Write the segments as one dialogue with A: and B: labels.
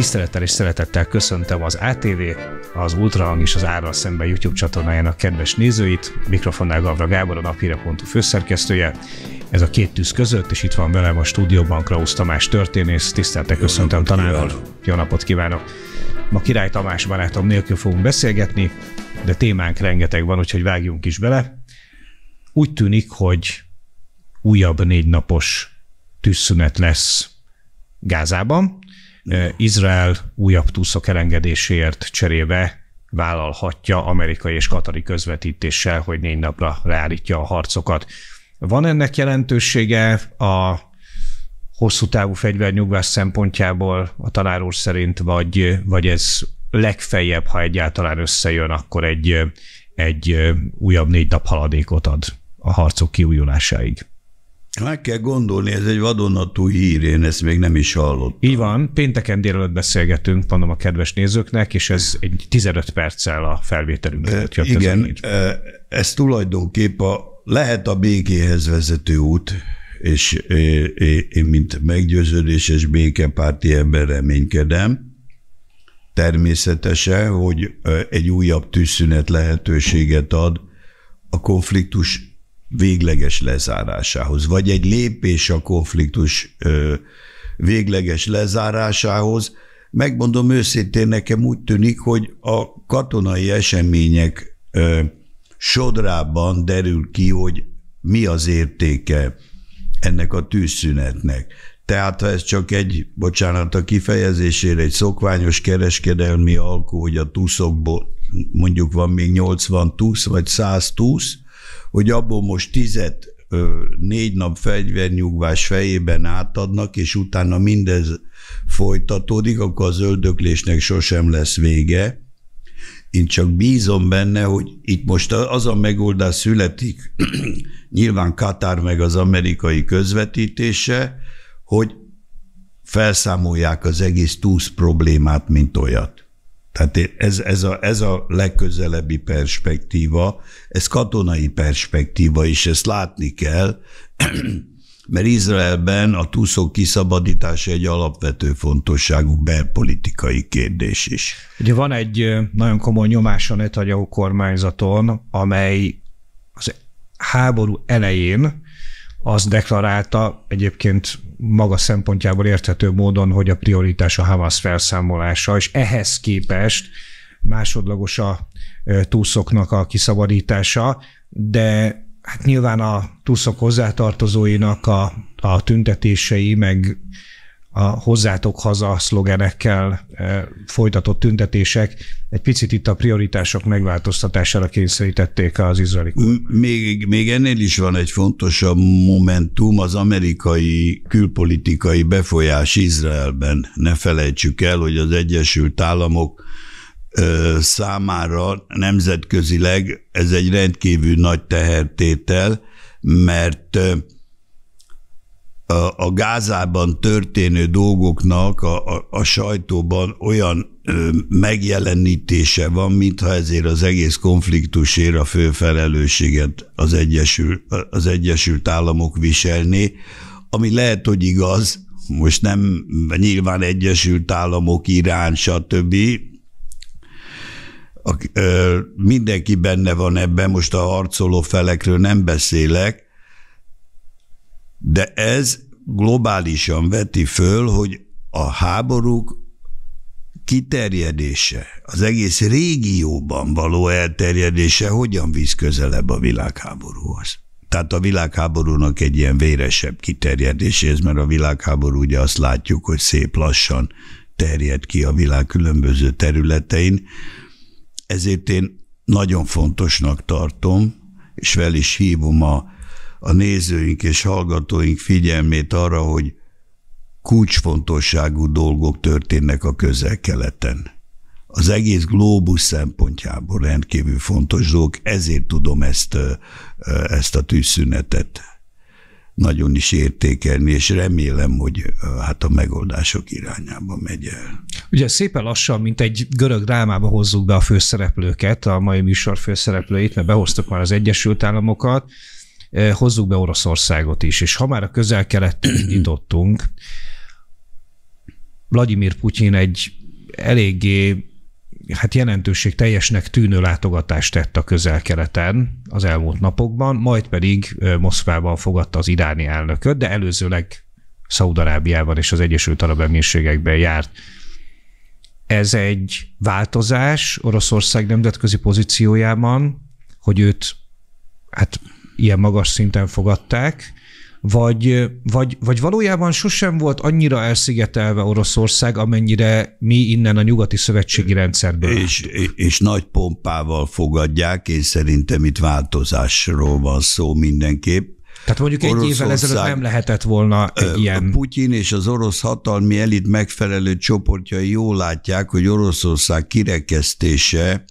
A: Tisztelettel és szeretettel köszöntöm az ATV, az Ultrahang és az Árral szemben YouTube csatornájának kedves nézőit. Mikrofonnál Gavra Gábor, a napire.hu főszerkesztője. Ez a két tűz között, és itt van velem a stúdióban Krausz Tamás történész. Tisztelettel köszöntöm tanár Jó napot kívánok! Ma Király Tamás barátom nélkül fogunk beszélgetni, de témánk rengeteg van, úgyhogy vágjunk is bele. Úgy tűnik, hogy újabb négy napos tűzszünet lesz Gázában, Izrael újabb túszok elengedéséért cserébe vállalhatja amerikai és katari közvetítéssel, hogy négy napra leállítja a harcokat. Van ennek jelentősége a hosszú távú fegyvernyugvás szempontjából a tanár úr szerint, vagy, vagy ez legfeljebb, ha egyáltalán összejön, akkor egy, egy újabb négy nap haladékot ad a harcok kiújulásáig?
B: Meg kell gondolni, ez egy vadonatú hír, én ezt még nem is hallottam. Így van, pénteken délelőtt
A: beszélgetünk, mondom a kedves nézőknek, és ez egy 15 perccel a felvételünk előtt jött. Igen,
B: ez, ez tulajdonképp a, lehet a békéhez vezető út, és e, e, én, mint meggyőződéses békepárti ember reménykedem, természetesen, hogy e, egy újabb tűzszünet lehetőséget ad a konfliktus végleges lezárásához, vagy egy lépés a konfliktus végleges lezárásához. Megmondom őszintén, nekem úgy tűnik, hogy a katonai események sodrában derül ki, hogy mi az értéke ennek a tűzszünetnek. Tehát ha ez csak egy, bocsánat a kifejezésére, egy szokványos kereskedelmi alkó, hogy a tuszokból mondjuk van még 80 tusz, vagy 100 tusz, hogy abból most tizet négy nap fegyvernyugvás fejében átadnak, és utána mindez folytatódik, akkor az öldöklésnek sosem lesz vége. Én csak bízom benne, hogy itt most az a megoldás születik, nyilván Katár meg az amerikai közvetítése, hogy felszámolják az egész túsz problémát, mint olyat. Tehát ez, ez, a, ez a legközelebbi perspektíva, ez katonai perspektíva is, ezt látni kell, mert Izraelben a túszok kiszabadítása egy alapvető fontosságú belpolitikai kérdés is.
A: Ugye van egy nagyon komoly nyomás a Netanyahu kormányzaton, amely az háború elején az deklarálta egyébként maga szempontjából érthető módon, hogy a prioritás a Hamas felszámolása, és ehhez képest másodlagos a túszoknak a kiszabadítása, de hát nyilván a túszok hozzátartozóinak a, a tüntetései, meg a hozzátok haza szlogenekkel eh, folytatott tüntetések egy picit itt a prioritások megváltoztatására kényszerítették az izraeli
B: még, még ennél is van egy fontosabb momentum, az amerikai külpolitikai befolyás Izraelben. Ne felejtsük el, hogy az Egyesült Államok eh, számára nemzetközileg ez egy rendkívül nagy tehertétel, mert eh, a Gázában történő dolgoknak a, a, a sajtóban olyan ö, megjelenítése van, mintha ezért az egész konfliktusért a fő felelősséget az, Egyesül, az Egyesült Államok viselné, ami lehet, hogy igaz, most nem nyilván Egyesült Államok, Irán, stb., a, ö, mindenki benne van ebben, most a harcoló felekről nem beszélek, de ez globálisan veti föl, hogy a háborúk kiterjedése, az egész régióban való elterjedése hogyan visz közelebb a világháborúhoz. Tehát a világháborúnak egy ilyen véresebb kiterjedéséhez, mert a világháború ugye azt látjuk, hogy szép lassan terjed ki a világ különböző területein. Ezért én nagyon fontosnak tartom, és fel is hívom a a nézőink és hallgatóink figyelmét arra, hogy kulcsfontosságú dolgok történnek a közel-keleten. Az egész globus szempontjából rendkívül fontos dolgok, ezért tudom ezt, ezt a tűzszünetet nagyon is értékelni, és remélem, hogy hát a megoldások irányába megy el.
A: Ugye szépen lassan, mint egy görög drámába hozzuk be a főszereplőket, a mai műsor főszereplőit, mert behoztuk már az Egyesült Államokat, Eh, hozzuk be Oroszországot is. És ha már a közel-kelettől indítottunk, Vladimir Putyin egy eléggé hát jelentőség teljesnek tűnő látogatást tett a közel-keleten az elmúlt napokban, majd pedig eh, Moszkvában fogadta az iráni elnököt, de előzőleg Szaudarábiában és az Egyesült Arab Emírségekben járt. Ez egy változás Oroszország nemzetközi pozíciójában, hogy őt hát ilyen magas szinten fogadták, vagy, vagy, vagy valójában sosem volt annyira elszigetelve Oroszország, amennyire mi
B: innen a nyugati szövetségi rendszerből. És, és nagy pompával fogadják, én szerintem itt változásról van szó mindenképp. Tehát mondjuk egy évvel ezelőtt nem lehetett volna egy ilyen... Putyin és az orosz hatalmi elit megfelelő csoportjai jól látják, hogy Oroszország kirekesztése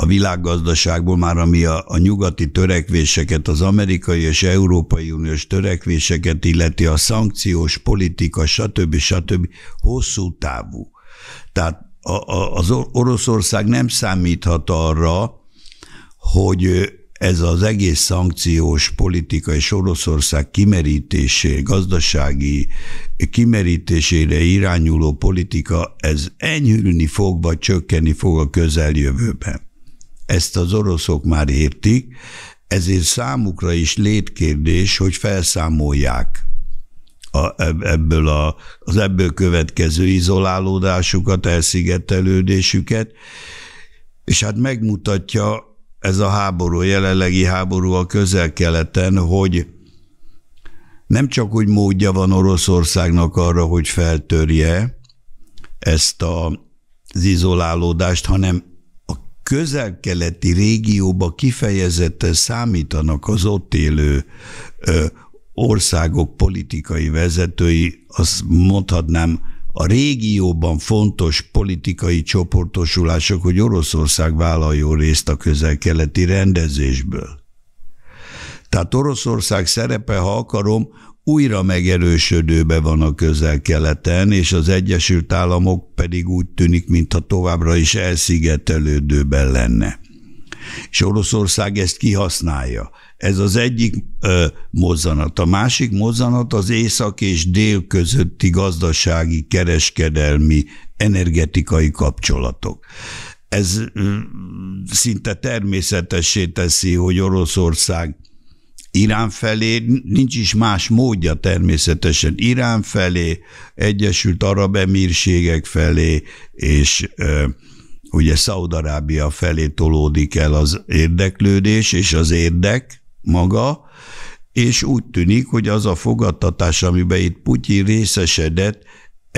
B: a világgazdaságból, már ami a, a nyugati törekvéseket, az amerikai és európai uniós törekvéseket illeti, a szankciós politika, stb. stb. hosszú távú. Tehát a, a, az Oroszország nem számíthat arra, hogy ez az egész szankciós politika és Oroszország kimerítésé, gazdasági kimerítésére irányuló politika, ez enyhülni fog, vagy csökkenni fog a közeljövőben. Ezt az oroszok már értik, ezért számukra is létkérdés, hogy felszámolják a, ebből a, az ebből következő izolálódásukat, elszigetelődésüket, és hát megmutatja ez a háború, jelenlegi háború a közel-keleten, hogy nem csak úgy módja van Oroszországnak arra, hogy feltörje ezt a, az izolálódást, hanem közel-keleti régióba kifejezetten számítanak az ott élő ö, országok politikai vezetői, azt mondhatnám, a régióban fontos politikai csoportosulások, hogy Oroszország vállaljon részt a közel-keleti rendezésből. Tehát Oroszország szerepe, ha akarom, újra megerősödőbe van a közel-keleten, és az Egyesült Államok pedig úgy tűnik, mintha továbbra is elszigetelődőben lenne. És Oroszország ezt kihasználja. Ez az egyik ö, mozzanat. A másik mozzanat az észak és dél közötti gazdasági, kereskedelmi, energetikai kapcsolatok ez szinte természetessé teszi, hogy Oroszország Irán felé, nincs is más módja természetesen. Irán felé, Egyesült Arab Emírségek felé, és ugye Szaudarábia felé tolódik el az érdeklődés és az érdek maga, és úgy tűnik, hogy az a fogadtatás, amiben itt Putyin részesedett,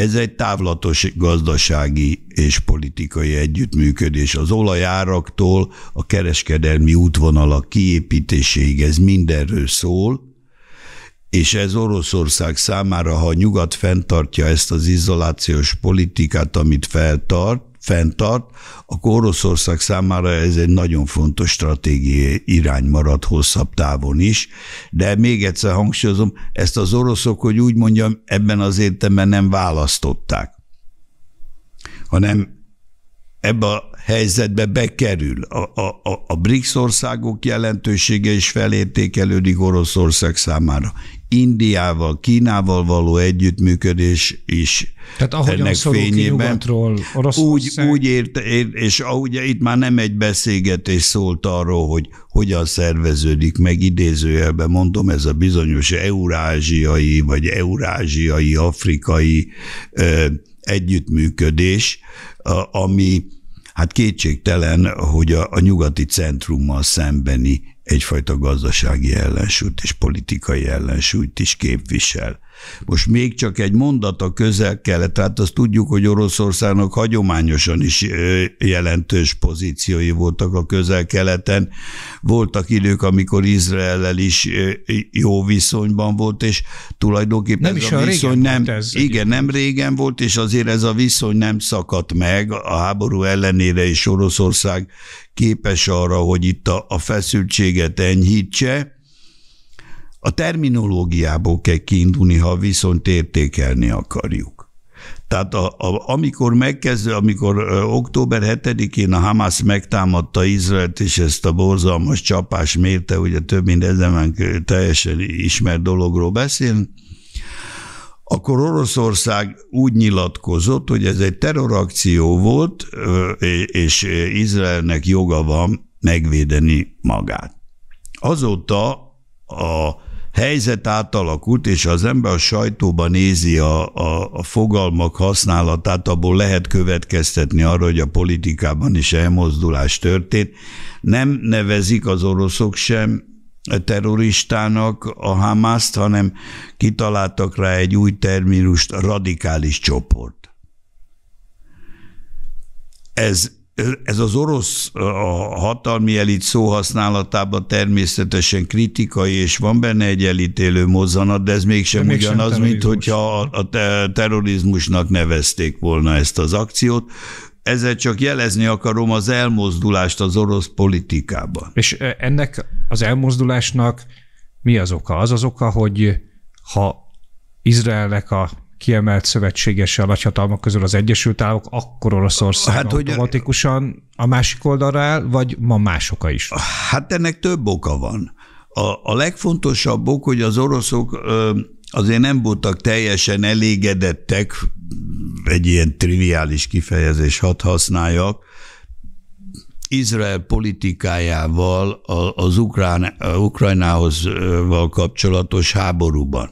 B: ez egy távlatos gazdasági és politikai együttműködés. Az olajáraktól a kereskedelmi útvonalak kiépítéséig ez mindenről szól, és ez Oroszország számára, ha a nyugat fenntartja ezt az izolációs politikát, amit feltart, fenntart, akkor Oroszország számára ez egy nagyon fontos stratégiai irány marad hosszabb távon is, de még egyszer hangsúlyozom, ezt az oroszok, hogy úgy mondjam, ebben az értelemben nem választották, hanem ebbe a helyzetbe bekerül. A, a, a, a BRICS országok jelentősége is felértékelődik Oroszország számára. Indiával, Kínával való együttműködés is Tehát
A: ahogyan ennek fényében.
B: Úgy, úgy ért, ért, és ahogy itt már nem egy beszélgetés szólt arról, hogy hogyan szerveződik meg, idézőjelben mondom, ez a bizonyos eurázsiai vagy eurázsiai, afrikai ö, együttműködés, ami Hát kétségtelen, hogy a, a nyugati centrummal szembeni egyfajta gazdasági ellensúlyt és politikai ellensúlyt is képvisel. Most még csak egy mondat a közel-kelet, tehát azt tudjuk, hogy Oroszországnak hagyományosan is jelentős pozíciói voltak a közel-keleten. Voltak idők, amikor Izraellel is jó viszonyban volt, és tulajdonképpen nem ez is a viszony nem, ez igen, nem régen volt, és azért ez a viszony nem szakadt meg a háború ellenére, és Oroszország képes arra, hogy itt a, a feszültséget enyhítse a terminológiából kell kiindulni, ha viszont értékelni akarjuk. Tehát a, a, amikor megkezdő, amikor ö, október 7-én a Hamas megtámadta Izraelt, és ezt a borzalmas csapás mérte, ugye több mint ezen teljesen ismert dologról beszél, akkor Oroszország úgy nyilatkozott, hogy ez egy terrorakció volt, és Izraelnek joga van megvédeni magát. Azóta a helyzet átalakult, és az ember a sajtóban nézi a, a, a fogalmak használatát, abból lehet következtetni arra, hogy a politikában is elmozdulás történt. Nem nevezik az oroszok sem terroristának a Hamászt, hanem kitaláltak rá egy új terminust, radikális csoport. Ez ez az orosz a hatalmi elit szóhasználatában természetesen kritikai, és van benne egy elítélő mozzanat, de ez mégsem de ugyanaz, mint hogyha a terrorizmusnak nevezték volna ezt az akciót. Ezzel csak jelezni akarom az elmozdulást az orosz politikában. És
A: ennek az elmozdulásnak mi az oka? Az az oka, hogy ha Izraelnek a kiemelt szövetségese a nagyhatalmak közül az Egyesült Államok, akkor Oroszország hát, hogy a másik oldalra áll, vagy ma más oka is?
B: Hát ennek több oka van. A, a legfontosabb ok, hogy az oroszok azért nem voltak teljesen elégedettek, egy ilyen triviális kifejezés hat használjak, Izrael politikájával az ukrán, Ukrajnához kapcsolatos háborúban.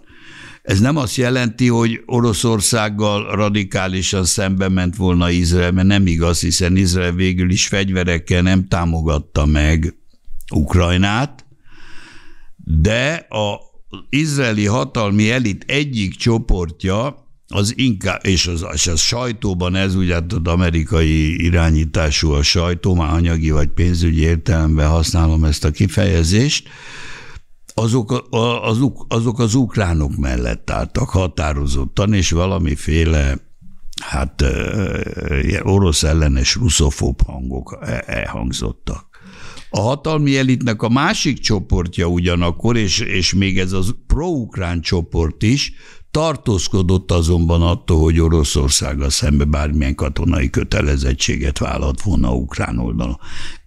B: Ez nem azt jelenti, hogy Oroszországgal radikálisan szembe ment volna Izrael, mert nem igaz, hiszen Izrael végül is fegyverekkel nem támogatta meg Ukrajnát, de a izraeli hatalmi elit egyik csoportja, az inkább, és az, és az sajtóban ez ugye hát az amerikai irányítású a sajtó, már anyagi vagy pénzügyi értelemben használom ezt a kifejezést, azok, azok, azok az ukránok mellett álltak határozottan, és valamiféle hát orosz ellenes ruszofób hangok e- elhangzottak. A hatalmi elitnek a másik csoportja ugyanakkor, és, és még ez az pro-ukrán csoport is Tartózkodott azonban attól, hogy Oroszországgal szembe bármilyen katonai kötelezettséget vállalt volna a ukrán oldalon.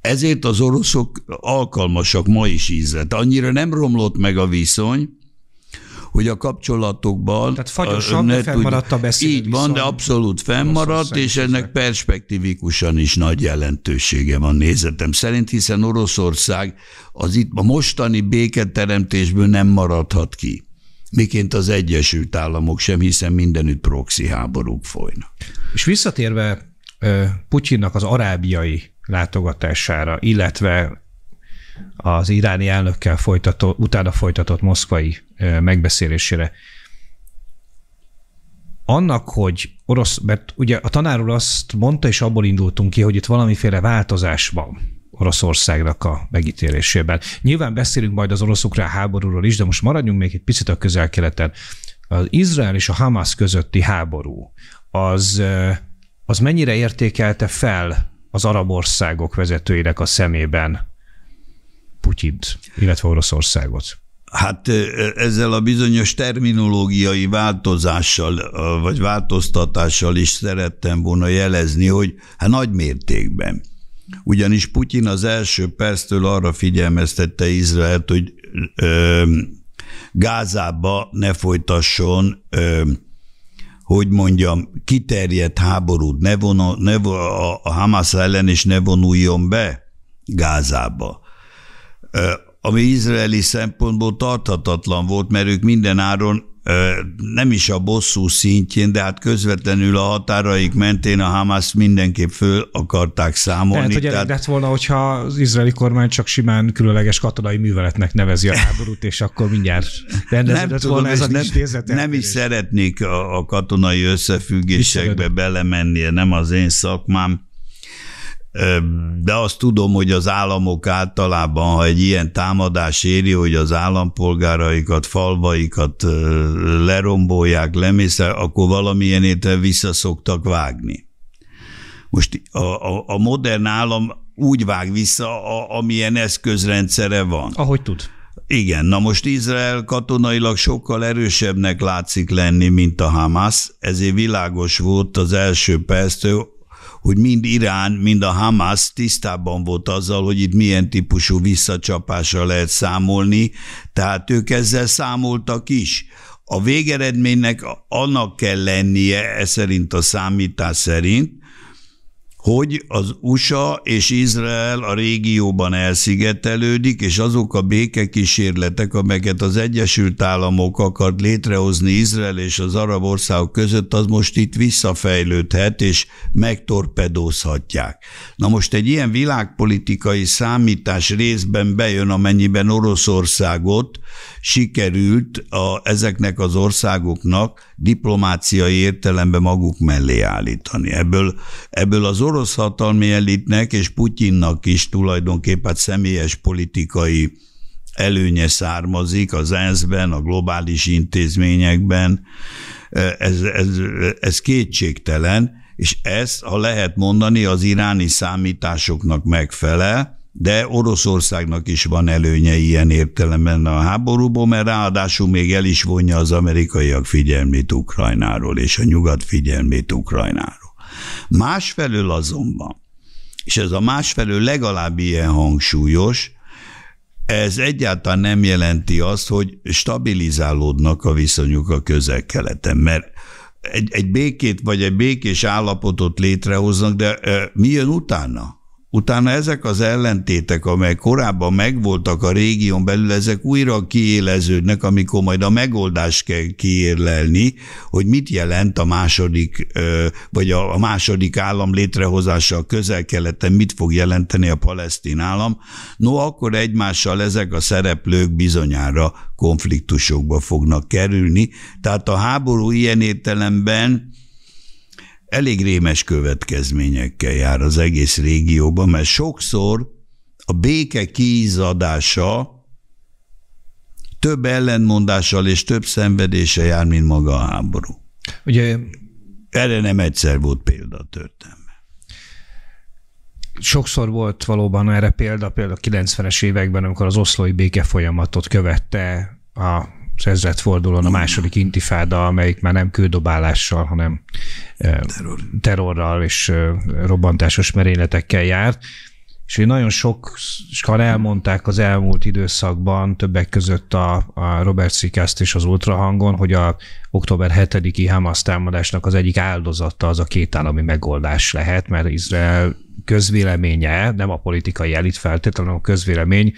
B: Ezért az oroszok alkalmasak ma is ízre. Annyira nem romlott meg a viszony, hogy a kapcsolatokban... Tehát fagyosan, ne fennmaradt a beszélő Így van, de abszolút fennmaradt, és ennek perspektívikusan is nagy jelentősége van nézetem szerint, hiszen Oroszország az itt a mostani béketeremtésből nem maradhat ki miként az Egyesült Államok sem, hiszen mindenütt proxy háborúk folynak. És visszatérve
A: Putyinnak az arábiai látogatására, illetve az iráni elnökkel folytató, utána folytatott moszkvai megbeszélésére. Annak, hogy orosz, mert ugye a tanár úr azt mondta, és abból indultunk ki, hogy itt valamiféle változás van Oroszországnak a megítélésében. Nyilván beszélünk majd az orosz-ukrán háborúról is, de most maradjunk még egy picit a közel-keleten. Az Izrael és a Hamas közötti háború, az, az mennyire értékelte fel az arab országok vezetőinek a szemében Putyint, illetve Oroszországot?
B: Hát ezzel a bizonyos terminológiai változással, vagy változtatással is szerettem volna jelezni, hogy hát nagy mértékben ugyanis Putyin az első perctől arra figyelmeztette Izraelt, hogy ö, Gázába ne folytasson, ö, hogy mondjam, kiterjedt háborút, ne vonu, ne, a, a Hamas ellen is ne vonuljon be Gázába. Ö, ami izraeli szempontból tarthatatlan volt, mert ők minden áron nem is a bosszú szintjén, de hát közvetlenül a határaik mentén a Hamas mindenképp föl akarták számolni. Tehát, hogy elég
A: lett volna, hogyha az izraeli kormány csak simán különleges katonai műveletnek nevezi a háborút, és akkor mindjárt nem volna tudom, ez a nem,
B: nem is szeretnék a, a katonai összefüggésekbe belemenni, nem az én szakmám, de azt tudom, hogy az államok általában, ha egy ilyen támadás éri, hogy az állampolgáraikat, falvaikat lerombolják, lemészel, akkor valamilyen érte vissza szoktak vágni. Most a, a, a modern állam úgy vág vissza, a, amilyen eszközrendszere van. Ahogy tud. Igen, na most Izrael katonailag sokkal erősebbnek látszik lenni, mint a Hamas, ezért világos volt az első perctől, hogy mind Irán, mind a Hamas tisztában volt azzal, hogy itt milyen típusú visszacsapásra lehet számolni, tehát ők ezzel számoltak is. A végeredménynek annak kell lennie, e szerint a számítás szerint, hogy az USA és Izrael a régióban elszigetelődik, és azok a békekísérletek, amelyeket az Egyesült Államok akart létrehozni Izrael és az arab országok között, az most itt visszafejlődhet, és megtorpedózhatják. Na most egy ilyen világpolitikai számítás részben bejön, amennyiben Oroszországot sikerült a, ezeknek az országoknak diplomáciai értelemben maguk mellé állítani. Ebből, ebből az orosz hatalmi elitnek és Putyinnak is tulajdonképpen személyes politikai előnye származik az ENSZ-ben, a globális intézményekben. Ez, ez, ez kétségtelen, és ez, ha lehet mondani, az iráni számításoknak megfelel, de Oroszországnak is van előnye ilyen értelemben a háborúból, mert ráadásul még el is vonja az amerikaiak figyelmét Ukrajnáról és a nyugat figyelmét Ukrajnáról. Másfelől azonban, és ez a másfelől legalább ilyen hangsúlyos, ez egyáltalán nem jelenti azt, hogy stabilizálódnak a viszonyok a közel-keleten, mert egy, egy békét vagy egy békés állapotot létrehoznak, de mi jön utána? Utána ezek az ellentétek, amelyek korábban megvoltak a régión belül, ezek újra kiéleződnek, amikor majd a megoldást kell kiérlelni, hogy mit jelent a második, vagy a második állam létrehozása a közel-keleten, mit fog jelenteni a palesztin állam. No, akkor egymással ezek a szereplők bizonyára konfliktusokba fognak kerülni. Tehát a háború ilyen értelemben elég rémes következményekkel jár az egész régióban, mert sokszor a béke kiizadása több ellenmondással és több szenvedése jár, mint maga a háború. Ugye, Erre nem egyszer volt példa a történet
A: sokszor volt valóban erre példa, például a 90-es években, amikor az oszlói béke folyamatot követte a ezredfordulón, a második intifáda, amelyik már nem kődobálással, hanem eh, Terror. terrorral és eh, robbantásos merényletekkel járt. És nagyon sok, sokan elmondták az elmúlt időszakban, többek között a, a Robert Szikászt és az Ultrahangon, hogy a október 7-i Hamas támadásnak az egyik áldozata az a két állami megoldás lehet, mert Izrael közvéleménye, nem a politikai elit feltétlenül, a közvélemény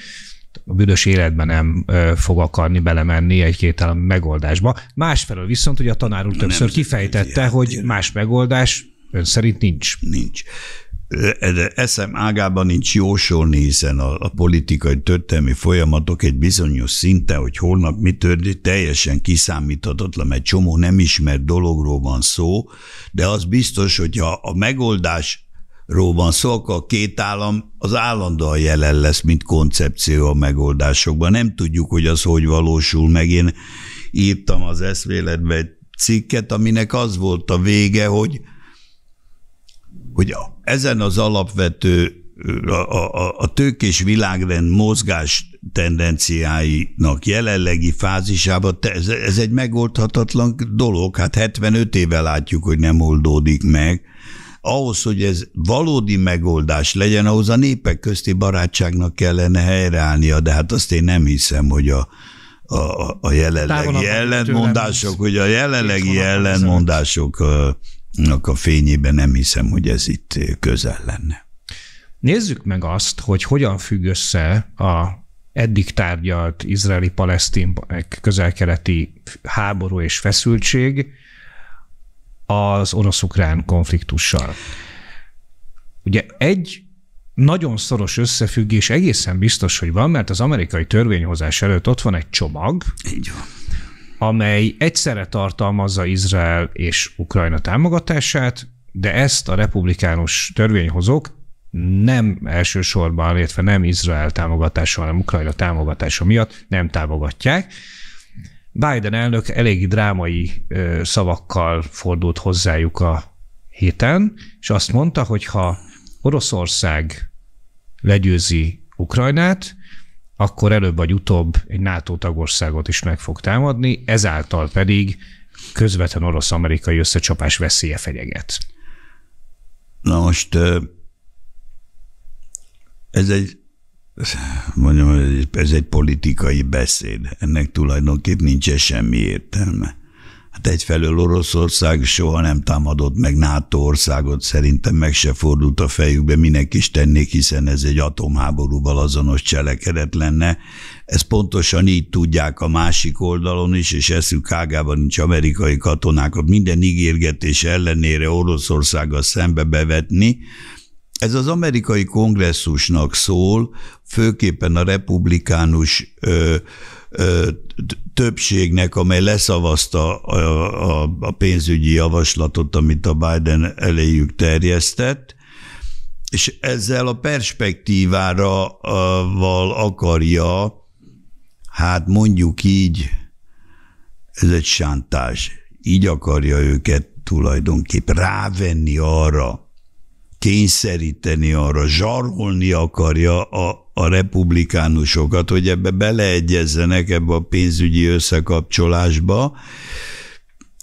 A: a büdös életben nem fog akarni belemenni egy-két megoldásba. Másfelől viszont hogy a tanár úr többször nem kifejtette, nem hogy más megoldás ön szerint nincs. Nincs.
B: E, de eszem ágában nincs jósolni, hiszen a, a politikai történelmi folyamatok egy bizonyos szinten, hogy holnap mi történik, teljesen kiszámíthatatlan, mert csomó nem ismert dologról van szó, de az biztos, hogy ha a megoldás Róban szó, a két állam az állandóan jelen lesz, mint koncepció a megoldásokban. Nem tudjuk, hogy az hogy valósul meg. Én írtam az eszméletbe egy cikket, aminek az volt a vége, hogy, hogy ezen az alapvető a, a, a tőkés világrend mozgás tendenciáinak jelenlegi fázisában ez, ez egy megoldhatatlan dolog. Hát 75 éve látjuk, hogy nem oldódik meg ahhoz, hogy ez valódi megoldás legyen, ahhoz a népek közti barátságnak kellene helyreállnia, de hát azt én nem hiszem, hogy a, a, a jelenlegi ellentmondások, hogy a jelenlegi ellentmondásoknak a fényében nem hiszem, hogy ez itt közel lenne.
A: Nézzük meg azt, hogy hogyan függ össze a eddig tárgyalt izraeli-palesztin közelkeleti háború és feszültség az orosz-ukrán konfliktussal. Ugye egy nagyon szoros összefüggés egészen biztos, hogy van, mert az amerikai törvényhozás előtt ott van egy csomag, Így van. amely egyszerre tartalmazza Izrael és Ukrajna támogatását, de ezt a republikánus törvényhozók nem elsősorban, illetve nem Izrael támogatása, hanem Ukrajna támogatása miatt nem támogatják, Biden elnök elég drámai szavakkal fordult hozzájuk a héten, és azt mondta, hogy ha Oroszország legyőzi Ukrajnát, akkor előbb vagy utóbb egy NATO tagországot is meg fog támadni, ezáltal pedig közvetlen orosz-amerikai összecsapás veszélye fenyeget.
B: Na most ez egy mondjam, ez egy politikai beszéd. Ennek tulajdonképp nincs semmi értelme. Hát egyfelől Oroszország soha nem támadott meg NATO országot, szerintem meg se fordult a fejükbe, minek is tennék, hiszen ez egy atomháborúval azonos cselekedet lenne. Ezt pontosan így tudják a másik oldalon is, és eszük ágában nincs amerikai katonákat minden ígérgetés ellenére Oroszországgal szembe bevetni, ez az amerikai kongresszusnak szól, főképpen a republikánus ö, ö, többségnek, amely leszavazta a, a, a pénzügyi javaslatot, amit a Biden eléjük terjesztett, és ezzel a perspektívára val akarja, hát mondjuk így, ez egy sántás, így akarja őket tulajdonképp rávenni arra, kényszeríteni arra, zsarolni akarja a, a republikánusokat, hogy ebbe beleegyezzenek ebbe a pénzügyi összekapcsolásba,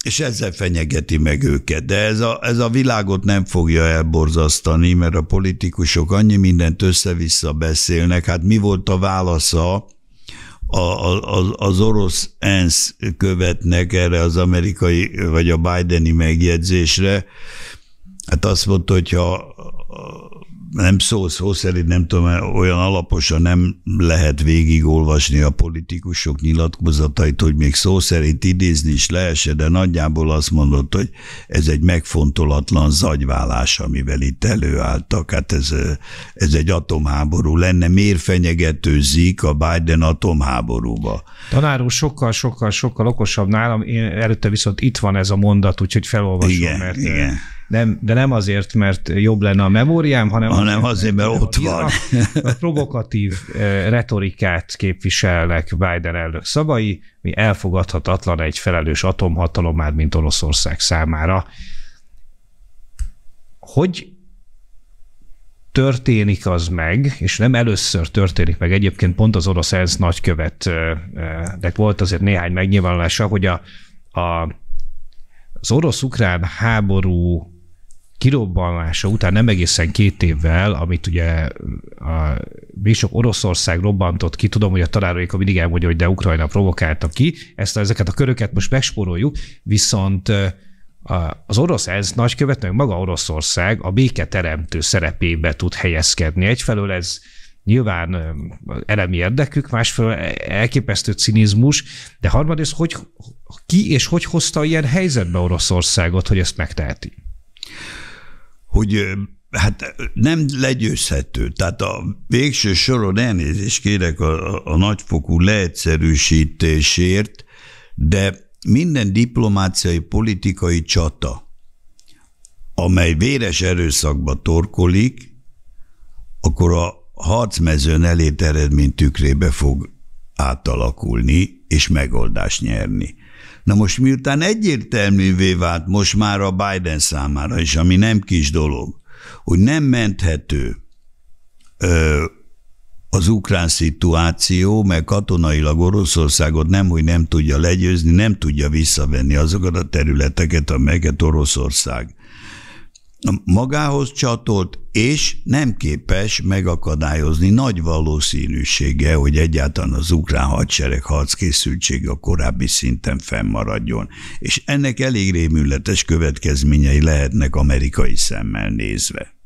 B: és ezzel fenyegeti meg őket. De ez a, ez a világot nem fogja elborzasztani, mert a politikusok annyi mindent össze-vissza beszélnek. Hát mi volt a válasza a, a, az orosz ENSZ követnek erre az amerikai, vagy a Bideni megjegyzésre? Hát azt mondta, hogy ha nem szó, szó szerint nem tudom, olyan alaposan nem lehet végigolvasni a politikusok nyilatkozatait, hogy még szó szerint idézni is lehessen, de nagyjából azt mondott, hogy ez egy megfontolatlan zagyválás, amivel itt előálltak. Hát ez, ez egy atomháború lenne. Miért fenyegetőzik a Biden atomháborúba?
A: Tanár úr, sokkal, sokkal, sokkal okosabb nálam. Én előtte viszont itt van ez a mondat, úgyhogy felolvasom, igen, mert igen nem, de nem azért, mert jobb lenne a memóriám,
B: hanem, hanem azért, mert, mert ott van.
A: A, a provokatív retorikát képviselnek Biden elnök szavai, mi elfogadhatatlan egy felelős atomhatalom már, mint Oroszország számára. Hogy történik az meg, és nem először történik meg, egyébként pont az orosz ENSZ nagykövet, de volt azért néhány megnyilvánulása, hogy a, a, az orosz-ukrán háború kirobbanása után nem egészen két évvel, amit ugye a, még sok Oroszország robbantott ki, tudom, hogy a a mindig elmondja, hogy de Ukrajna provokálta ki, ezt, ezeket a köröket most megspóroljuk, viszont az orosz ez nagykövet, meg maga Oroszország a béketeremtő szerepébe tud helyezkedni. Egyfelől ez nyilván elemi érdekük, másfelől elképesztő cinizmus, de harmadrészt, hogy ki és hogy hozta
B: ilyen helyzetbe Oroszországot, hogy ezt megteheti? hogy hát nem legyőzhető. Tehát a végső soron elnézést kérek a, a nagyfokú leegyszerűsítésért, de minden diplomáciai politikai csata, amely véres erőszakba torkolik, akkor a harcmezőn elét eredmény tükrébe fog átalakulni és megoldást nyerni. Na most miután egyértelművé vált most már a Biden számára is, ami nem kis dolog, hogy nem menthető ö, az ukrán szituáció, mert katonailag Oroszországot nem, hogy nem tudja legyőzni, nem tudja visszavenni azokat a területeket, amelyeket Oroszország magához csatolt, és nem képes megakadályozni nagy valószínűsége, hogy egyáltalán az ukrán hadsereg harckészültsége a korábbi szinten fennmaradjon. És ennek elég rémületes következményei lehetnek amerikai szemmel nézve.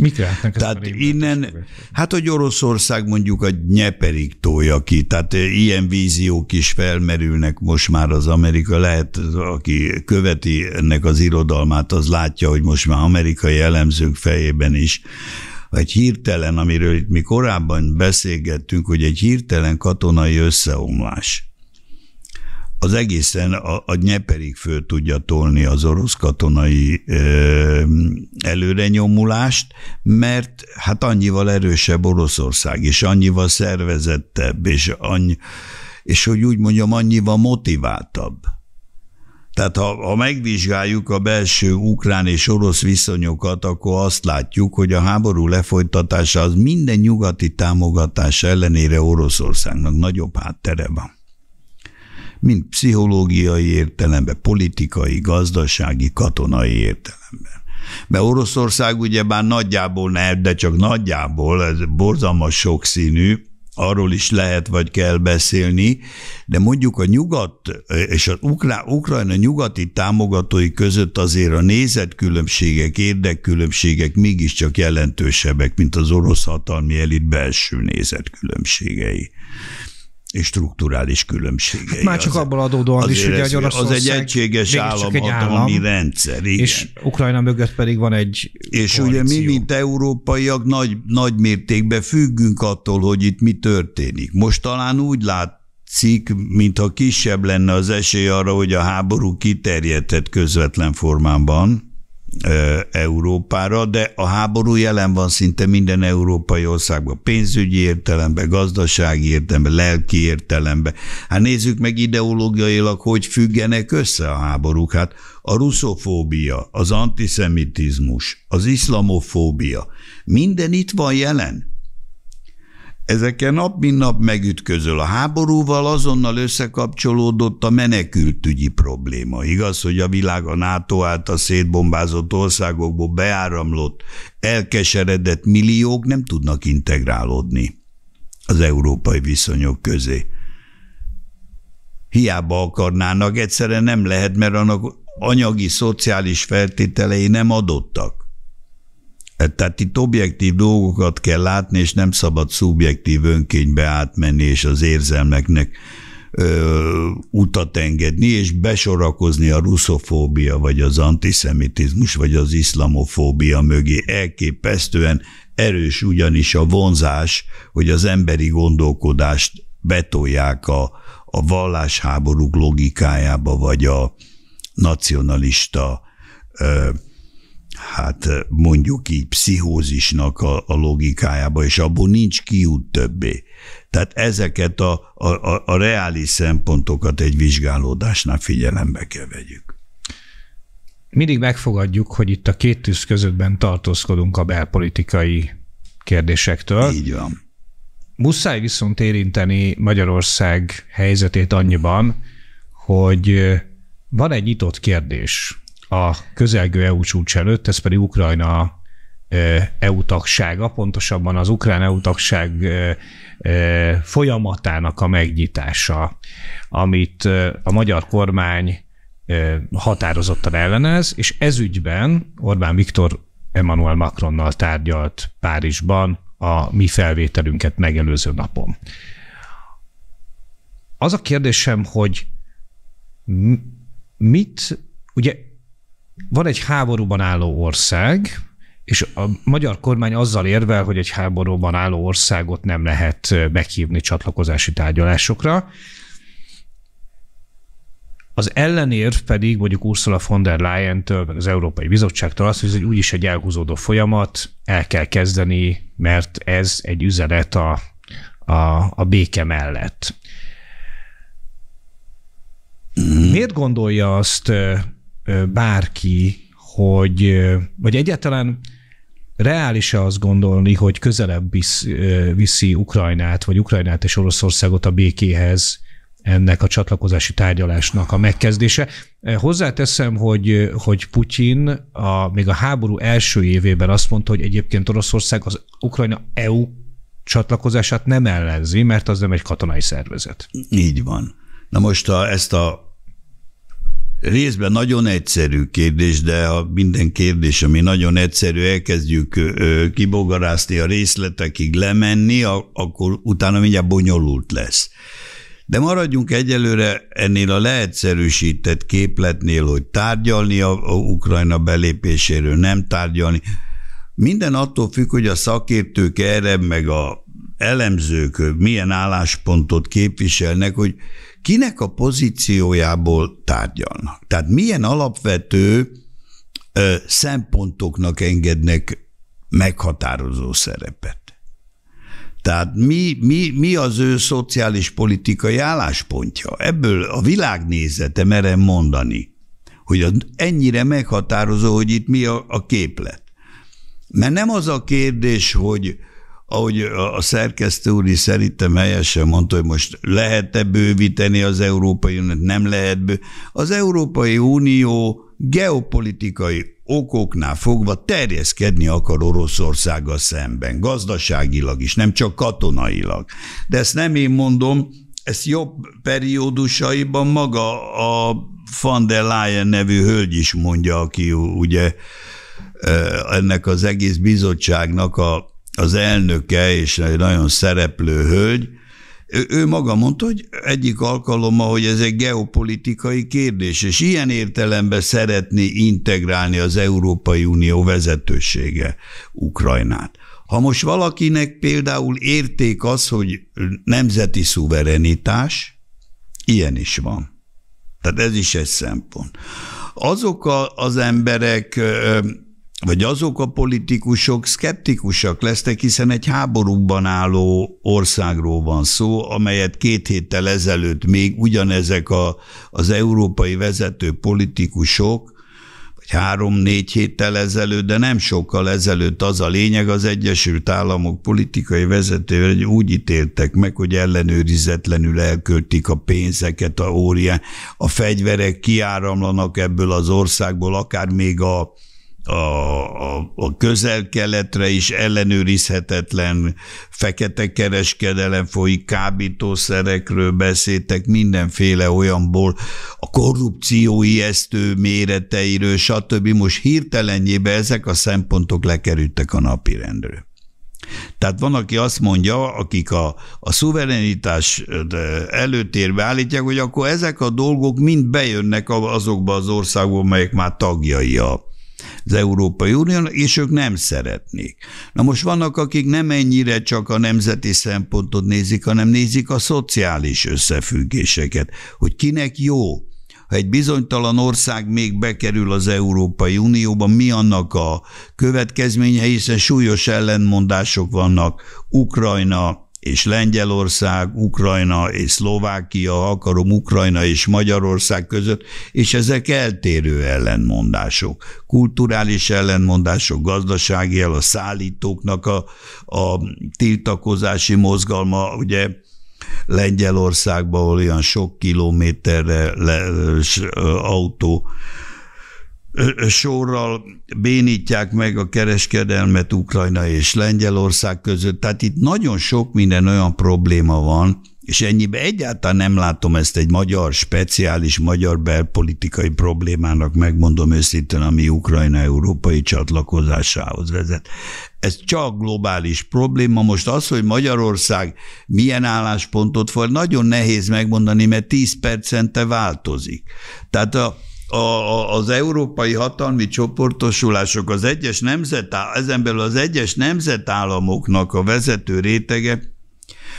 B: Mit látnak? Tehát innen, hát hogy Oroszország mondjuk a nyeperig tója ki, tehát eh, ilyen víziók is felmerülnek most már az Amerika, lehet, aki követi ennek az irodalmát, az látja, hogy most már amerikai elemzők fejében is egy hirtelen, amiről itt mi korábban beszélgettünk, hogy egy hirtelen katonai összeomlás az egészen a, a nyeperig föl tudja tolni az orosz katonai ö, előrenyomulást, mert hát annyival erősebb Oroszország, és annyival szervezettebb, és, annyi, és hogy úgy mondjam, annyival motiváltabb. Tehát ha, ha megvizsgáljuk a belső ukrán és orosz viszonyokat, akkor azt látjuk, hogy a háború lefolytatása az minden nyugati támogatás ellenére Oroszországnak nagyobb háttere van mint pszichológiai értelemben, politikai, gazdasági, katonai értelemben. Mert Oroszország ugyebár nagyjából ne, de csak nagyjából, ez borzalmas sokszínű, arról is lehet vagy kell beszélni, de mondjuk a nyugat és az Ukra- Ukrajna nyugati támogatói között azért a nézetkülönbségek, érdekkülönbségek mégiscsak jelentősebbek, mint az orosz hatalmi elit belső nézetkülönbségei és strukturális különbségei. Már csak az, abból
A: adódóan az is, hogy egy az egy egységes állam, egy állam ami
B: rendszer. Igen. És Ukrajna mögött pedig van egy És koalíció. ugye mi, mint európaiak nagy, nagy mértékben függünk attól, hogy itt mi történik. Most talán úgy lát, cikk, mintha kisebb lenne az esély arra, hogy a háború kiterjedhet közvetlen formában, Európára, de a háború jelen van szinte minden európai országban, pénzügyi értelemben, gazdasági értelemben, lelki értelemben. Hát nézzük meg ideológiailag, hogy függenek össze a háborúk. Hát a ruszofóbia, az antiszemitizmus, az iszlamofóbia, minden itt van jelen ezeken nap mint nap megütközöl. A háborúval azonnal összekapcsolódott a menekültügyi probléma. Igaz, hogy a világ a NATO által szétbombázott országokból beáramlott, elkeseredett milliók nem tudnak integrálódni az európai viszonyok közé. Hiába akarnának, egyszerre nem lehet, mert annak anyagi, szociális feltételei nem adottak. Tehát itt objektív dolgokat kell látni, és nem szabad szubjektív önkénybe átmenni, és az érzelmeknek ö, utat engedni, és besorakozni a ruszofóbia vagy az antiszemitizmus, vagy az iszlamofóbia mögé. Elképesztően erős ugyanis a vonzás, hogy az emberi gondolkodást betolják a, a vallásháborúk logikájába, vagy a nacionalista ö, hát eh, mondjuk így pszichózisnak a, a logikájába, és abból nincs kiút többé. Tehát ezeket a, a, a, a reális szempontokat egy vizsgálódásnál figyelembe kell vegyük.
A: Mindig megfogadjuk, hogy itt a két tűz közöttben tartózkodunk a belpolitikai kérdésektől. Így van. Muszáj viszont érinteni Magyarország helyzetét annyiban, hogy eh, van egy nyitott kérdés, a közelgő EU csúcs előtt, ez pedig Ukrajna EU e tagsága, pontosabban az ukrán EU tagság e, e, folyamatának a megnyitása, amit a magyar kormány határozottan ellenez, és ez ügyben Orbán Viktor Emmanuel Macronnal tárgyalt Párizsban a mi felvételünket megelőző napon. Az a kérdésem, hogy mit, ugye van egy háborúban álló ország, és a magyar kormány azzal érvel, hogy egy háborúban álló országot nem lehet meghívni csatlakozási tárgyalásokra. Az ellenérv pedig mondjuk Ursula von der Leyen-től, meg az Európai Bizottságtól azt, hogy ez egy, úgyis egy elhúzódó folyamat, el kell kezdeni, mert ez egy üzenet a, a, a béke mellett. Miért gondolja azt bárki, hogy, vagy egyáltalán reális-e azt gondolni, hogy közelebb viszi Ukrajnát, vagy Ukrajnát és Oroszországot a békéhez ennek a csatlakozási tárgyalásnak a megkezdése. Hozzáteszem, hogy, hogy Putyin a, még a háború első évében azt mondta, hogy egyébként Oroszország az Ukrajna EU csatlakozását nem ellenzi, mert az nem egy katonai szervezet.
B: Így van. Na most a, ezt a Részben nagyon egyszerű kérdés, de ha minden kérdés, ami nagyon egyszerű, elkezdjük kibogarászni a részletekig lemenni, akkor utána mindjárt bonyolult lesz. De maradjunk egyelőre ennél a leegyszerűsített képletnél, hogy tárgyalni a, a Ukrajna belépéséről, nem tárgyalni. Minden attól függ, hogy a szakértők erre, meg a elemzők milyen álláspontot képviselnek, hogy kinek a pozíciójából tárgyalnak. Tehát milyen alapvető ö, szempontoknak engednek meghatározó szerepet. Tehát mi, mi, mi az ő szociális politikai álláspontja? Ebből a világnézete merem mondani, hogy ennyire meghatározó, hogy itt mi a, a képlet. Mert nem az a kérdés, hogy ahogy a szerkesztő úr is szerintem helyesen mondta, hogy most lehet-e bővíteni az Európai Uniót, nem lehet bő. Az Európai Unió geopolitikai okoknál fogva terjeszkedni akar Oroszországgal szemben, gazdaságilag is, nem csak katonailag. De ezt nem én mondom, ezt jobb periódusaiban maga a van der Leyen nevű hölgy is mondja, aki ugye ennek az egész bizottságnak a az elnöke és egy nagyon szereplő hölgy, ő, ő maga mondta, hogy egyik alkalommal, hogy ez egy geopolitikai kérdés, és ilyen értelemben szeretné integrálni az Európai Unió vezetősége Ukrajnát. Ha most valakinek például érték az, hogy nemzeti szuverenitás, ilyen is van. Tehát ez is egy szempont. Azok a, az emberek, vagy azok a politikusok szkeptikusak lesznek, hiszen egy háborúban álló országról van szó, amelyet két héttel ezelőtt még ugyanezek a, az európai vezető politikusok, vagy három-négy héttel ezelőtt, de nem sokkal ezelőtt az a lényeg, az Egyesült Államok politikai vezetővel hogy úgy ítéltek meg, hogy ellenőrizetlenül elköltik a pénzeket, a órián, a fegyverek kiáramlanak ebből az országból, akár még a a, a, a közel-keletre is ellenőrizhetetlen fekete kereskedelem folyik, kábítószerekről beszéltek, mindenféle olyanból, a korrupció ijesztő méreteiről, stb. Most hirtelenjébe ezek a szempontok lekerültek a napirendről. Tehát van, aki azt mondja, akik a, a szuverenitás előtérbe állítják, hogy akkor ezek a dolgok mind bejönnek azokba az országokba, amelyek már tagjai a, az Európai Unión és ők nem szeretnék. Na most vannak, akik nem ennyire csak a nemzeti szempontot nézik, hanem nézik a szociális összefüggéseket, hogy kinek jó. Ha egy bizonytalan ország még bekerül az Európai Unióba, mi annak a következménye, hiszen súlyos ellenmondások vannak Ukrajna, és Lengyelország, Ukrajna és Szlovákia, akarom, Ukrajna és Magyarország között, és ezek eltérő ellenmondások. Kulturális ellenmondások, gazdasági el, a szállítóknak a, a tiltakozási mozgalma, ugye Lengyelországban, olyan sok kilométerre le, autó sorral bénítják meg a kereskedelmet Ukrajna és Lengyelország között. Tehát itt nagyon sok minden olyan probléma van, és ennyibe egyáltalán nem látom ezt egy magyar, speciális magyar belpolitikai problémának, megmondom őszintén, ami Ukrajna európai csatlakozásához vezet. Ez csak globális probléma. Most az, hogy Magyarország milyen álláspontot fog, nagyon nehéz megmondani, mert 10 percente változik. Tehát a a, az európai hatalmi csoportosulások, az egyes nemzetáll, ezen belül az egyes nemzetállamoknak a vezető rétege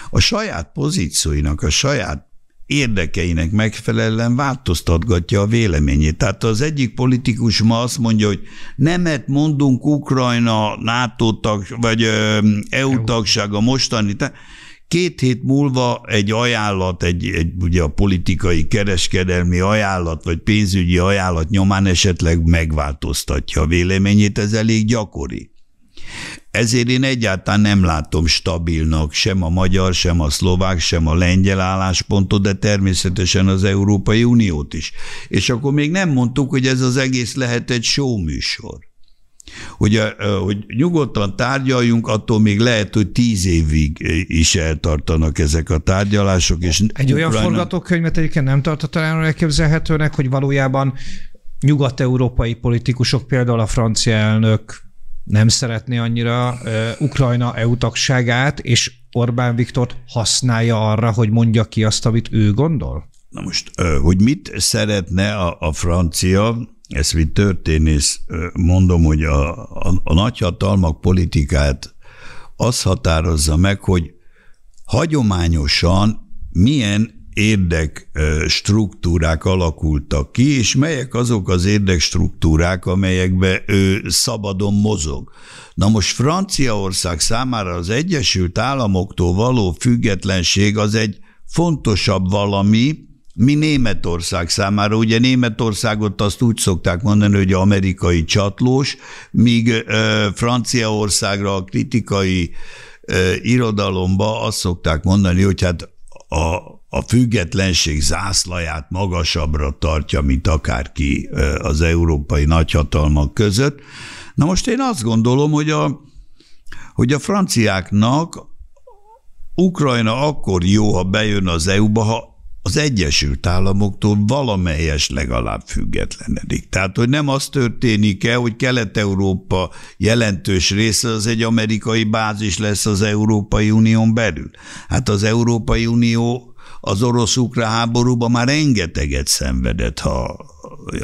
B: a saját pozícióinak, a saját érdekeinek megfelelően változtatgatja a véleményét. Tehát az egyik politikus ma azt mondja, hogy nemet mondunk Ukrajna NATO tag, vagy EU tagság a mostani, tehát Két hét múlva egy ajánlat, egy, egy ugye a politikai kereskedelmi ajánlat, vagy pénzügyi ajánlat nyomán esetleg megváltoztatja a véleményét, ez elég gyakori. Ezért én egyáltalán nem látom stabilnak sem a magyar, sem a szlovák, sem a lengyel álláspontot, de természetesen az Európai Uniót is. És akkor még nem mondtuk, hogy ez az egész lehet egy showműsor. Hogy, hogy nyugodtan tárgyaljunk, attól még lehet, hogy tíz évig is eltartanak ezek a tárgyalások. És Egy olyan
A: forgatókönyvet egyébként nem tartott talán elképzelhetőnek, hogy valójában nyugat-európai politikusok, például a francia elnök nem szeretné annyira uh, Ukrajna EU tagságát, és Orbán Viktort használja arra, hogy mondja ki azt, amit ő gondol? Na
B: most, hogy mit szeretne a, a francia ezt mint történész mondom, hogy a, a, a nagyhatalmak politikát az határozza meg, hogy hagyományosan milyen érdek struktúrák alakultak ki, és melyek azok az érdek struktúrák, amelyekbe ő szabadon mozog. Na most Franciaország számára az Egyesült Államoktól való függetlenség az egy fontosabb valami, mi Németország számára, ugye Németországot azt úgy szokták mondani, hogy amerikai csatlós, míg Franciaországra a kritikai irodalomba azt szokták mondani, hogy hát a, a függetlenség zászlaját magasabbra tartja, mint akárki az európai nagyhatalmak között. Na most én azt gondolom, hogy a, hogy a franciáknak Ukrajna akkor jó, ha bejön az EU-ba, ha az Egyesült Államoktól valamelyes legalább függetlenedik. Tehát, hogy nem az történik-e, hogy Kelet-Európa jelentős része az egy amerikai bázis lesz az Európai Unión belül. Hát az Európai Unió az orosz-ukra háborúban már rengeteget szenvedett, ha,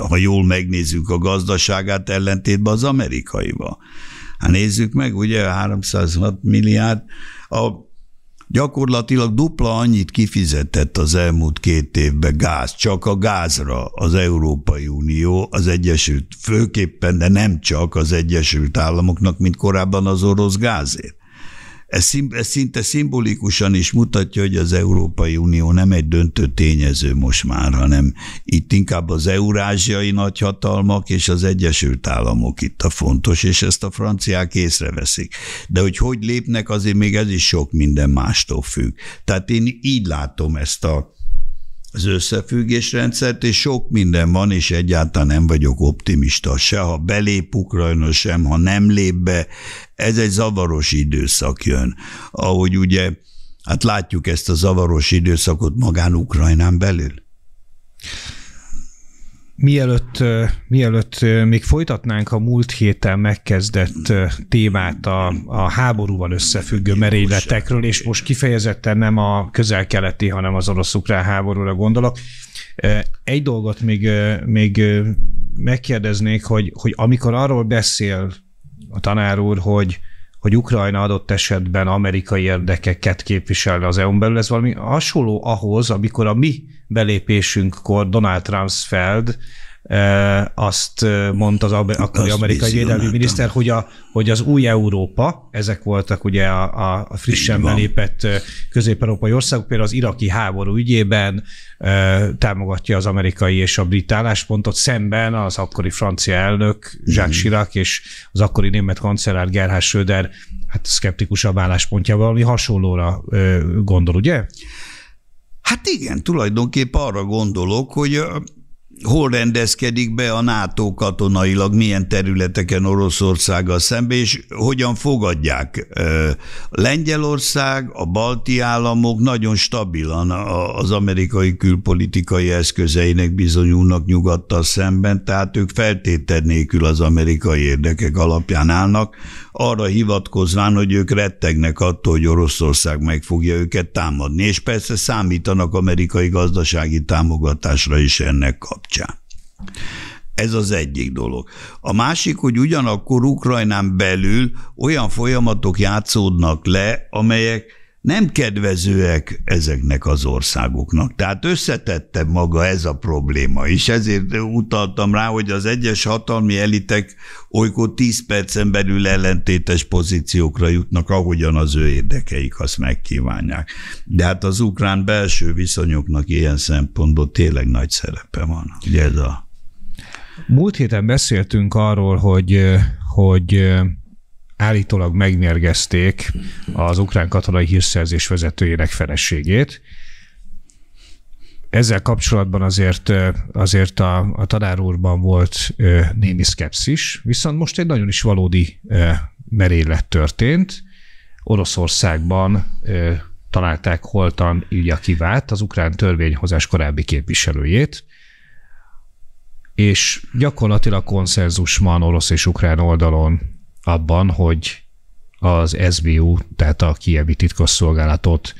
B: ha jól megnézzük a gazdaságát ellentétben az amerikaival. Hát nézzük meg, ugye 306 milliárd, a gyakorlatilag dupla annyit kifizetett az elmúlt két évben gáz, csak a gázra az Európai Unió, az Egyesült, főképpen, de nem csak az Egyesült Államoknak, mint korábban az orosz gázért. Ez, szinte szimbolikusan is mutatja, hogy az Európai Unió nem egy döntő tényező most már, hanem itt inkább az eurázsiai nagyhatalmak és az Egyesült Államok itt a fontos, és ezt a franciák észreveszik. De hogy hogy lépnek, azért még ez is sok minden mástól függ. Tehát én így látom ezt a az összefüggésrendszert, és sok minden van, és egyáltalán nem vagyok optimista, se ha belép Ukrajna, sem ha nem lép be. Ez egy zavaros időszak jön. Ahogy ugye, hát látjuk ezt a zavaros időszakot magán Ukrajnán belül.
A: Mielőtt, mielőtt még folytatnánk a múlt héten megkezdett témát a, a háborúval összefüggő merényletekről, és most kifejezetten nem a közel-keleti, hanem az orosz-ukrán háborúra gondolok. Egy dolgot még, még megkérdeznék, hogy, hogy amikor arról beszél a tanár úr, hogy, hogy Ukrajna adott esetben amerikai érdekeket képviselne az EU-n belül, ez valami hasonló ahhoz, amikor a mi belépésünkkor Donald Rumsfeld azt mondta az akkori amerikai védelmi miniszter, hogy, a, hogy az új Európa, ezek voltak ugye a, a frissen belépett közép-európai országok, például az iraki háború ügyében támogatja az amerikai és a brit álláspontot, szemben az akkori francia elnök Jacques mhm. Chirac és az akkori német kancellár Gerhard Schröder hát szkeptikusabb álláspontja valami hasonlóra gondol, ugye?
B: Hát igen, tulajdonképp arra gondolok, hogy hol rendezkedik be a NATO katonailag, milyen területeken Oroszországgal szemben, és hogyan fogadják. Lengyelország, a balti államok nagyon stabilan az amerikai külpolitikai eszközeinek bizonyulnak nyugattal szemben, tehát ők feltétel nélkül az amerikai érdekek alapján állnak, arra hivatkozván, hogy ők rettegnek attól, hogy Oroszország meg fogja őket támadni, és persze számítanak amerikai gazdasági támogatásra is ennek kapcsán. Ez az egyik dolog. A másik, hogy ugyanakkor Ukrajnán belül olyan folyamatok játszódnak le, amelyek nem kedvezőek ezeknek az országoknak. Tehát összetette maga ez a probléma, és ezért utaltam rá, hogy az egyes hatalmi elitek olykor 10 percen belül ellentétes pozíciókra jutnak, ahogyan az ő érdekeik azt megkívánják. De hát az ukrán belső viszonyoknak ilyen szempontból tényleg nagy szerepe van. Ugye ez a...
A: Múlt héten beszéltünk arról, hogy, hogy állítólag megmérgezték az ukrán katonai hírszerzés vezetőjének feleségét. Ezzel kapcsolatban azért, azért a, a tanár úrban volt némi szkepszis, viszont most egy nagyon is valódi merélet történt. Oroszországban találták holtan Ilya Kivát, az ukrán törvényhozás korábbi képviselőjét, és gyakorlatilag van orosz és ukrán oldalon abban, hogy az SBU, tehát a kievi titkosszolgálatot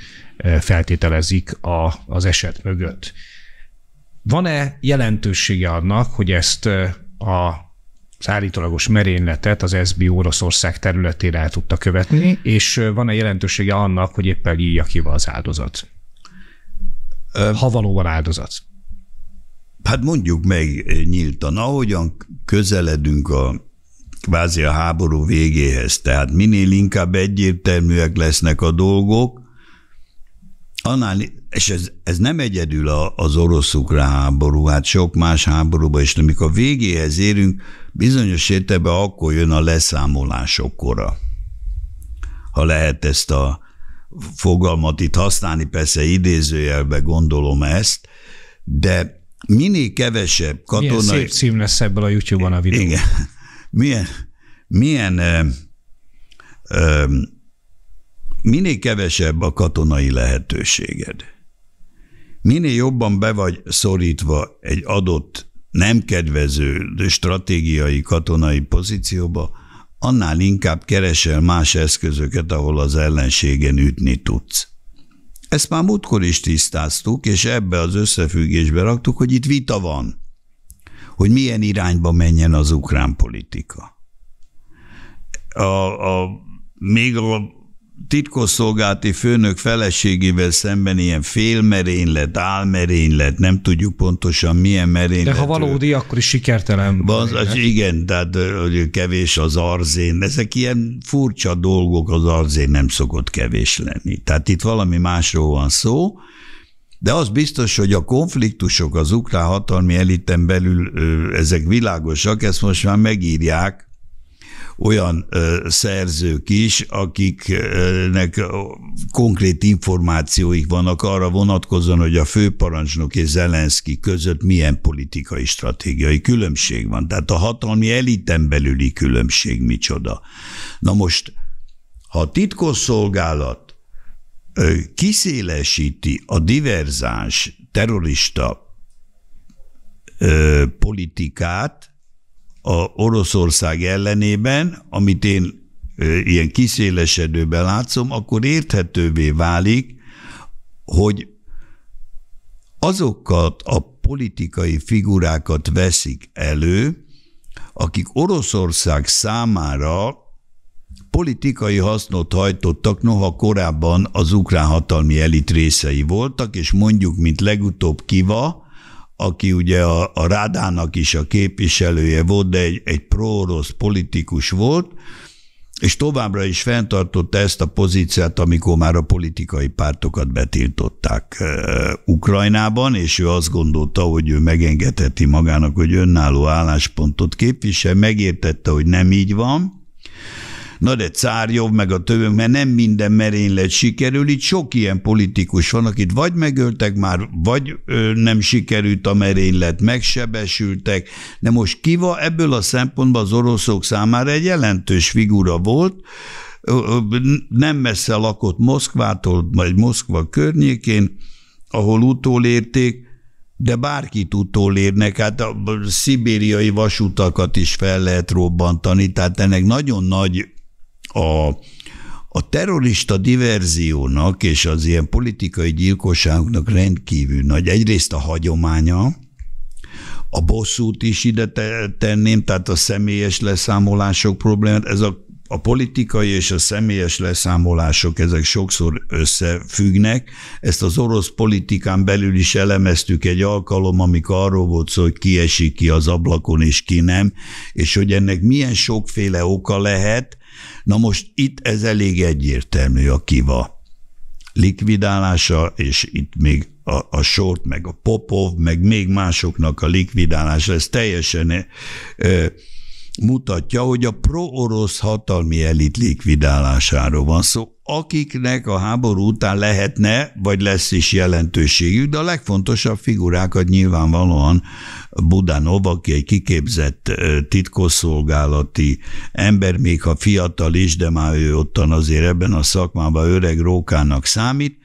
A: feltételezik a, az eset mögött. Van-e jelentősége annak, hogy ezt a az állítólagos merényletet az SBU Oroszország területére el tudta követni, és van-e jelentősége annak, hogy éppen írja ki az áldozat? Ha valóban áldozat.
B: Hát mondjuk meg eh, nyíltan, ahogyan közeledünk a kvázi a háború végéhez. Tehát minél inkább egyértelműek lesznek a dolgok, annál, és ez, ez nem egyedül a, az orosz-ukrán háború, hát sok más háborúban is, de amikor a végéhez érünk, bizonyos értelemben akkor jön a leszámolások kora. Ha lehet ezt a fogalmat itt használni, persze idézőjelbe gondolom ezt, de minél kevesebb katonai... Milyen szép cím
A: lesz ebből a YouTube-on a videó. Igen
B: milyen, milyen ö, ö, minél kevesebb a katonai lehetőséged, minél jobban be vagy szorítva egy adott nem kedvező stratégiai katonai pozícióba, annál inkább keresel más eszközöket, ahol az ellenségen ütni tudsz. Ezt már múltkor is tisztáztuk, és ebbe az összefüggésbe raktuk, hogy itt vita van hogy milyen irányba menjen az ukrán politika. A, a, még a titkosszolgálati főnök feleségével szemben ilyen félmerénylet, álmerénylet, nem tudjuk pontosan milyen merénylet. De ha valódi,
A: akkor is sikertelen.
B: Az, az, igen, tehát hogy kevés az arzén. Ezek ilyen furcsa dolgok, az arzén nem szokott kevés lenni. Tehát itt valami másról van szó, de az biztos, hogy a konfliktusok az ukrán hatalmi eliten belül, ezek világosak, ezt most már megírják olyan szerzők is, akiknek konkrét információik vannak arra vonatkozóan, hogy a főparancsnok és Zelenszky között milyen politikai, stratégiai különbség van. Tehát a hatalmi eliten belüli különbség micsoda. Na most, ha a titkosszolgálat kiszélesíti a diverzáns terrorista ö, politikát a Oroszország ellenében, amit én ö, ilyen kiszélesedőben látszom, akkor érthetővé válik, hogy azokat a politikai figurákat veszik elő, akik Oroszország számára politikai hasznot hajtottak, noha korábban az ukrán hatalmi elit részei voltak, és mondjuk, mint legutóbb Kiva, aki ugye a, a Rádának is a képviselője volt, de egy, egy pró-orosz politikus volt, és továbbra is fenntartotta ezt a pozíciát, amikor már a politikai pártokat betiltották Ukrajnában, és ő azt gondolta, hogy ő megengedheti magának, hogy önálló álláspontot képvisel, megértette, hogy nem így van, na de Cárjobb meg a tövünk, mert nem minden merénylet sikerül, itt sok ilyen politikus van, akit vagy megöltek már, vagy ö, nem sikerült a merénylet, megsebesültek, de most Kiva ebből a szempontból az oroszok számára egy jelentős figura volt, nem messze lakott Moszkvától, vagy Moszkva környékén, ahol utólérték, de bárkit utólérnek, hát a szibériai vasutakat is fel lehet robbantani, tehát ennek nagyon nagy a, a terrorista diverziónak és az ilyen politikai gyilkosságoknak rendkívül nagy. Egyrészt a hagyománya, a bosszút is ide tenném, tehát a személyes leszámolások problémát, ez a a politikai és a személyes leszámolások ezek sokszor összefüggnek. Ezt az orosz politikán belül is elemeztük egy alkalom, amikor arról volt szó, hogy ki esik ki az ablakon és ki nem, és hogy ennek milyen sokféle oka lehet, Na most itt ez elég egyértelmű a kiva likvidálása, és itt még a, a sort, meg a Popov, meg még másoknak a likvidálása, ez teljesen ö, e, mutatja, hogy a pro-orosz hatalmi elit likvidálásáról van szó, szóval akiknek a háború után lehetne, vagy lesz is jelentőségük, de a legfontosabb figurákat nyilvánvalóan Budanov, aki egy kiképzett titkosszolgálati ember, még ha fiatal is, de már ő ottan azért ebben a szakmában öreg rókának számít,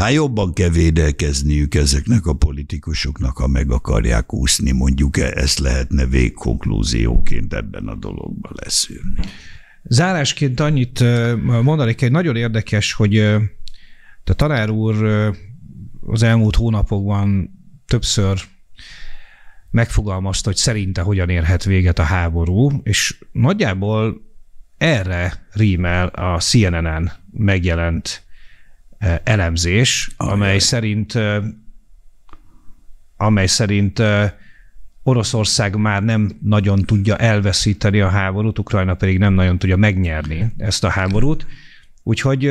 B: Hát jobban kell védelkezniük ezeknek a politikusoknak, ha meg akarják úszni, mondjuk e- ezt lehetne végkonklúzióként ebben a dologban leszűrni.
A: Zárásként annyit mondanék, egy nagyon érdekes, hogy a tanár úr az elmúlt hónapokban többször megfogalmazta, hogy szerinte hogyan érhet véget a háború, és nagyjából erre rímel a CNN-en megjelent Eh, elemzés, Ajaj. amely szerint eh, amely szerint eh, Oroszország már nem nagyon tudja elveszíteni a háborút, Ukrajna pedig nem nagyon tudja megnyerni ezt a háborút. Úgyhogy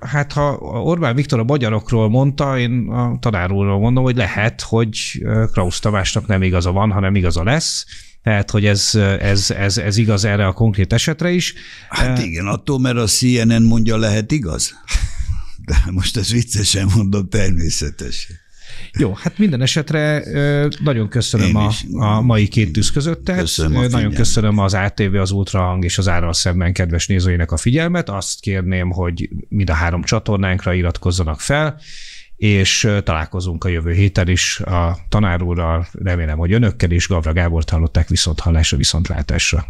A: hát ha Orbán Viktor a magyarokról mondta, én a tanárulról mondom, hogy lehet, hogy Krausz Tamásnak nem igaza van, hanem igaza lesz. Tehát, hogy ez, ez, ez, ez igaz erre a konkrét esetre is. Hát
B: igen, attól, mert a CNN mondja, lehet igaz. De most ezt viccesen mondom, természetesen. Jó, hát minden esetre nagyon köszönöm a, a
A: mai két tűz közöttet. Köszönöm nagyon figyelmet. köszönöm az ATV, az Ultrahang és az Áral szemben kedves nézőinek a figyelmet. Azt kérném, hogy mind a három csatornánkra iratkozzanak fel, és találkozunk a jövő héten is a tanár úrral, remélem, hogy önökkel is, Gavra Gábor hallották viszont hallásra, viszontlátásra.